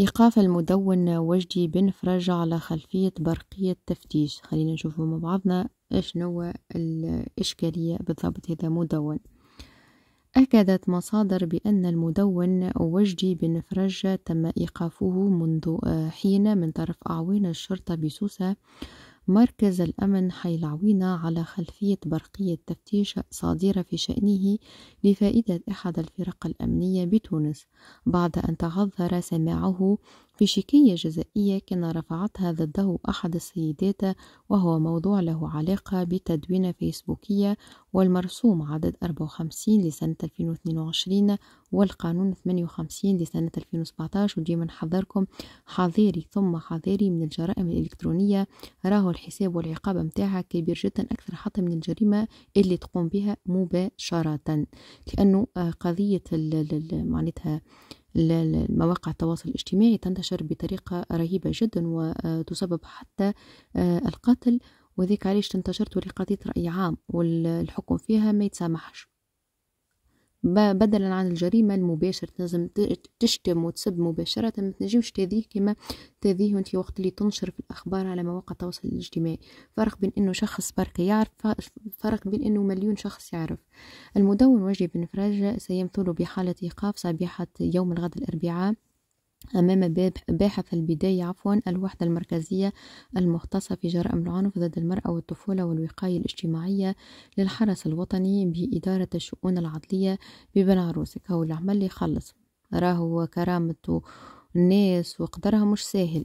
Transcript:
إيقاف المدون وجدي بن فرج على خلفية برقية تفتيش خلينا نشوف مع بعضنا نوع الإشكالية بالضبط هذا مدون أكدت مصادر بأن المدون وجدي بن فرج تم إيقافه منذ حين من طرف أعوان الشرطة بسوسة مركز الأمن حيلعوينا على خلفية برقية تفتيش صادرة في شأنه لفائدة أحد الفرق الأمنية بتونس بعد أن تعذر سماعه في شيكية جزائية كان رفعتها ضده أحد السيدات وهو موضوع له علاقة بتدوينة فيسبوكية والمرسوم عدد 54 لسنة 2022 والقانون 58 لسنة 2017 وديما نحذركم حذاري ثم حذاري من الجرائم الإلكترونية راهو الحساب والعقاب متاعها كبير جدا أكثر حتى من الجريمة اللي تقوم بها مباشرة لأنه آه، قضية معناتها المواقع التواصل الاجتماعي تنتشر بطريقة رهيبة جدا وتسبب حتى آه، القتل وذيك علاش تنتشر تولي قضية رأي عام والحكم فيها ما يتسامحش بدلا عن الجريمة المباشرة لازم تشتم وتسب مباشرة ما تنجمش تاذيه كما تاذيه وانت وقت اللي تنشر في الأخبار على مواقع التواصل الاجتماعي فرق بين أنه شخص برك يعرف فرق بين أنه مليون شخص يعرف المدون واجب بن فرج سيمثل بحالة إيقاف صبيحة يوم الغد الأربعاء أمام باحث البداية عفوا الوحدة المركزية المختصة في جرائم العنف ضد المرأة والطفولة والوقاية الاجتماعية للحرس الوطني بإدارة الشؤون العضلية ببلعروسك هو العمل اللي يخلص راهو كرامته الناس وقدرها مش ساهل